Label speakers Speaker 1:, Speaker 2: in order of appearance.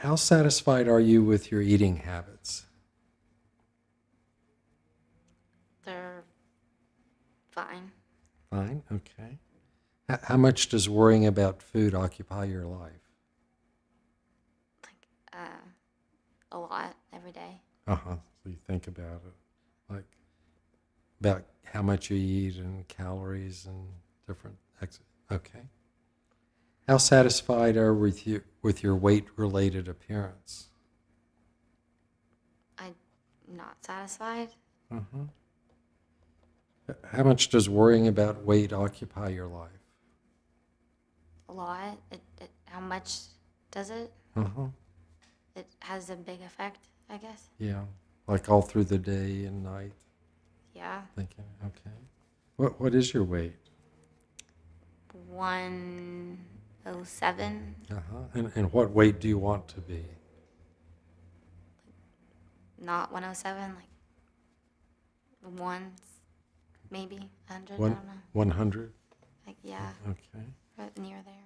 Speaker 1: How satisfied are you with your eating habits? They're fine. Fine, okay. H- how much does worrying about food occupy your life? Like, uh, a lot every day. Uh huh. So you think about it, like about how much you eat and calories and different. okay. How satisfied are with you with your weight related appearance? I'm not satisfied. Mm-hmm. How much does worrying about weight occupy your life? A lot. It, it, how much does it? Mm-hmm. It has a big effect, I guess. Yeah, like all through the day and night. Yeah. Thinking. Okay. What What is your weight? One 07. Uh-huh. And, and what weight do you want to be? Not 107, like one, maybe 100, one, 100? Like, yeah. Okay. Right near there.